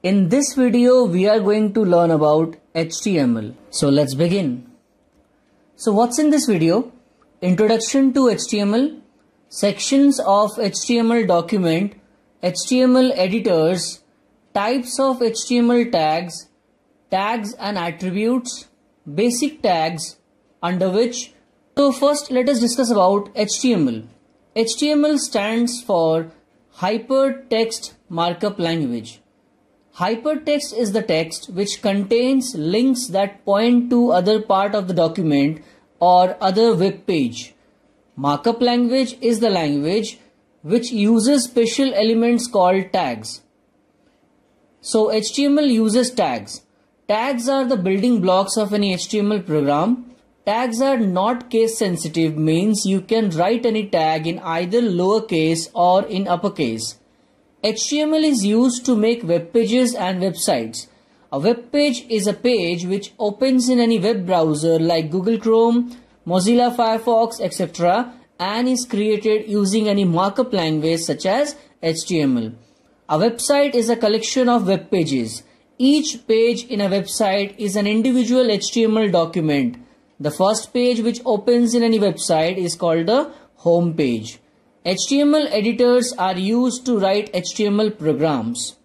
In this video, we are going to learn about HTML. So let's begin. So what's in this video? Introduction to HTML, sections of HTML document, HTML editors, types of HTML tags, tags and attributes, basic tags under which. So first let us discuss about HTML. HTML stands for Hypertext Markup Language. Hypertext is the text which contains links that point to other part of the document or other web page. Markup language is the language which uses special elements called tags. So HTML uses tags. Tags are the building blocks of any HTML program. Tags are not case sensitive means you can write any tag in either lowercase or in uppercase. HTML is used to make web pages and websites. A web page is a page which opens in any web browser like Google Chrome, Mozilla Firefox, etc. and is created using any markup language such as HTML. A website is a collection of web pages. Each page in a website is an individual HTML document. The first page which opens in any website is called the home page. HTML editors are used to write HTML programs.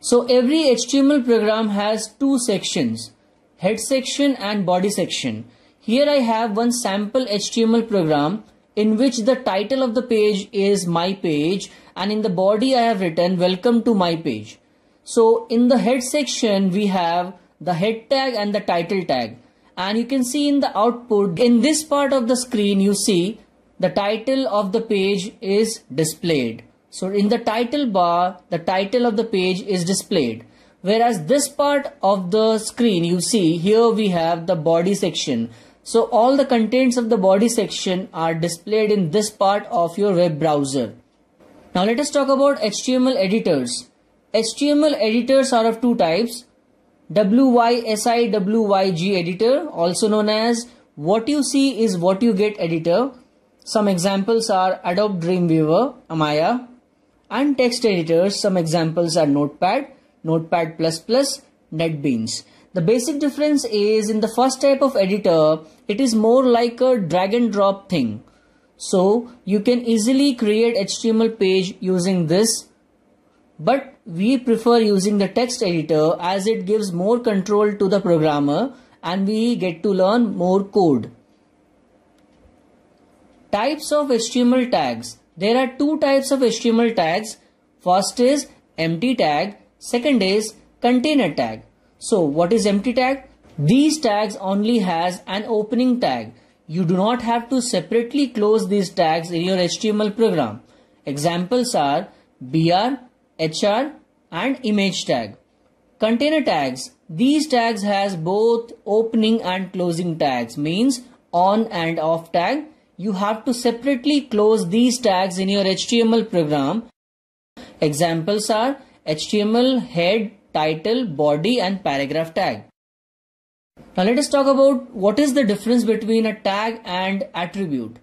So every HTML program has two sections, head section and body section. Here I have one sample HTML program in which the title of the page is my page and in the body I have written welcome to my page. So in the head section we have the head tag and the title tag and you can see in the output in this part of the screen you see the title of the page is displayed. So in the title bar, the title of the page is displayed. Whereas this part of the screen, you see here we have the body section. So all the contents of the body section are displayed in this part of your web browser. Now let us talk about HTML editors. HTML editors are of two types. WYSIWYG editor also known as what you see is what you get editor some examples are Adobe Dreamweaver, Amaya, and text editors. Some examples are Notepad, Notepad++, NetBeans. The basic difference is in the first type of editor, it is more like a drag and drop thing. So you can easily create HTML page using this, but we prefer using the text editor as it gives more control to the programmer and we get to learn more code. Types of HTML tags. There are two types of HTML tags. First is empty tag. Second is container tag. So what is empty tag? These tags only has an opening tag. You do not have to separately close these tags in your HTML program. Examples are BR, HR and image tag. Container tags. These tags has both opening and closing tags means on and off tag you have to separately close these tags in your HTML program. Examples are HTML head, title, body and paragraph tag. Now let us talk about what is the difference between a tag and attribute.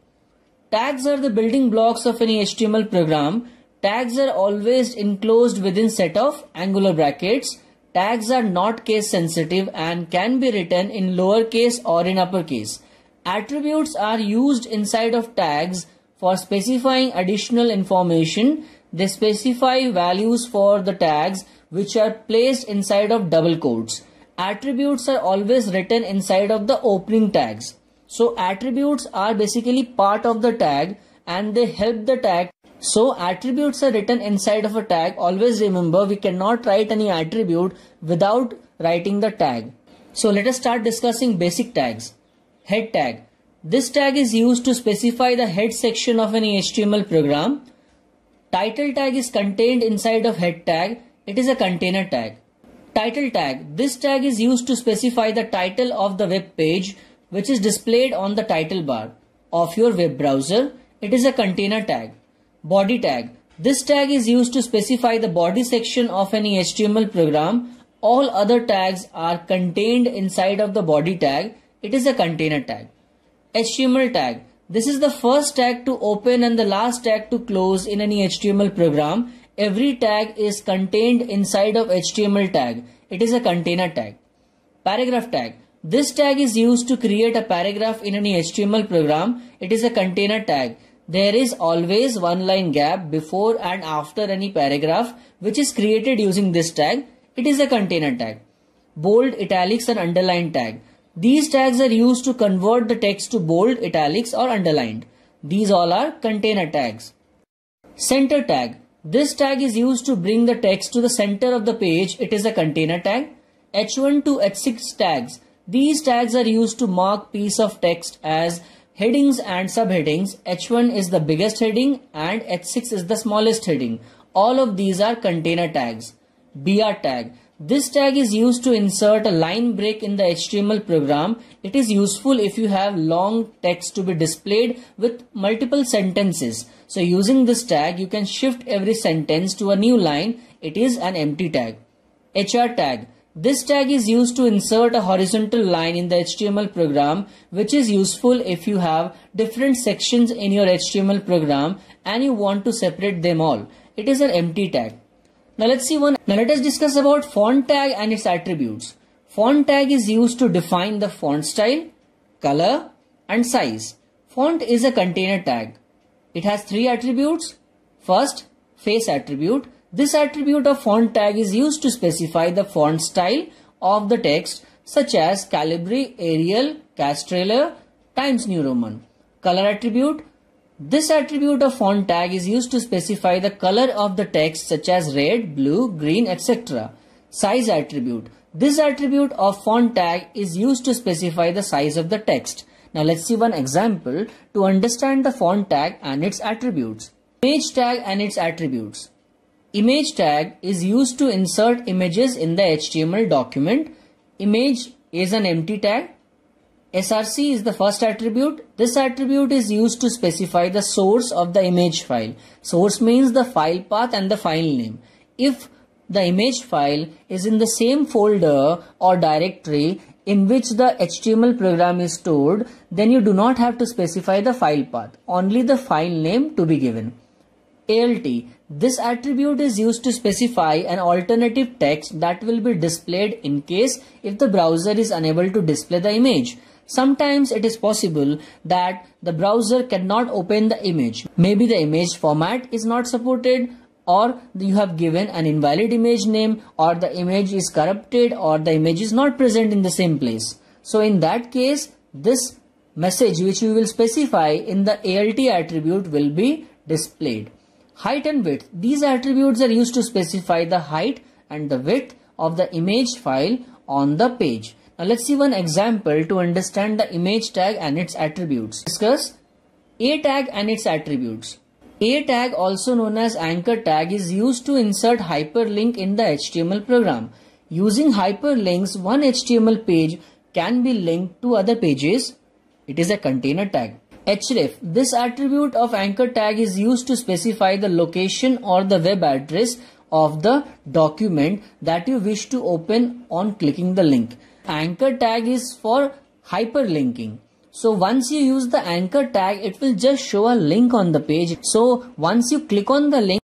Tags are the building blocks of any HTML program. Tags are always enclosed within set of angular brackets. Tags are not case sensitive and can be written in lowercase or in uppercase. Attributes are used inside of tags for specifying additional information. They specify values for the tags which are placed inside of double quotes. Attributes are always written inside of the opening tags. So attributes are basically part of the tag and they help the tag. So attributes are written inside of a tag. Always remember we cannot write any attribute without writing the tag. So let us start discussing basic tags head tag. This tag is used to specify the head section of any HTML program. Title tag is contained inside of head tag. It is a container tag. Title tag. This tag is used to specify the title of the web page which is displayed on the title bar of your web browser. It is a container tag. Body tag. This tag is used to specify the body section of any HTML program. All other tags are contained inside of the body tag it is a container tag. HTML tag. This is the first tag to open and the last tag to close in any HTML program. Every tag is contained inside of HTML tag. It is a container tag. Paragraph tag. This tag is used to create a paragraph in any HTML program. It is a container tag. There is always one line gap before and after any paragraph which is created using this tag. It is a container tag. Bold, italics and underline tag. These tags are used to convert the text to bold, italics or underlined. These all are container tags. Center tag. This tag is used to bring the text to the center of the page. It is a container tag. H1 to H6 tags. These tags are used to mark piece of text as headings and subheadings. H1 is the biggest heading and H6 is the smallest heading. All of these are container tags. BR tag. This tag is used to insert a line break in the HTML program. It is useful if you have long text to be displayed with multiple sentences. So using this tag, you can shift every sentence to a new line. It is an empty tag. HR tag. This tag is used to insert a horizontal line in the HTML program which is useful if you have different sections in your HTML program and you want to separate them all. It is an empty tag. Now let's see one. Now let us discuss about font tag and its attributes. Font tag is used to define the font style, color and size. Font is a container tag. It has three attributes. First, face attribute. This attribute of font tag is used to specify the font style of the text such as Calibri, Arial, Castrella, Times New Roman. Color attribute. This attribute of font tag is used to specify the color of the text such as red, blue, green, etc. Size attribute. This attribute of font tag is used to specify the size of the text. Now let's see one example to understand the font tag and its attributes. Image tag and its attributes. Image tag is used to insert images in the HTML document. Image is an empty tag SRC is the first attribute. This attribute is used to specify the source of the image file. Source means the file path and the file name. If the image file is in the same folder or directory in which the HTML program is stored, then you do not have to specify the file path, only the file name to be given. ALT. This attribute is used to specify an alternative text that will be displayed in case if the browser is unable to display the image. Sometimes it is possible that the browser cannot open the image. Maybe the image format is not supported or you have given an invalid image name or the image is corrupted or the image is not present in the same place. So in that case, this message which you will specify in the ALT attribute will be displayed. Height and width. These attributes are used to specify the height and the width of the image file on the page. Now uh, let's see one example to understand the image tag and its attributes. Discuss A tag and its attributes. A tag also known as anchor tag is used to insert hyperlink in the HTML program. Using hyperlinks, one HTML page can be linked to other pages. It is a container tag. href. This attribute of anchor tag is used to specify the location or the web address of the document that you wish to open on clicking the link anchor tag is for hyperlinking. So once you use the anchor tag, it will just show a link on the page. So once you click on the link,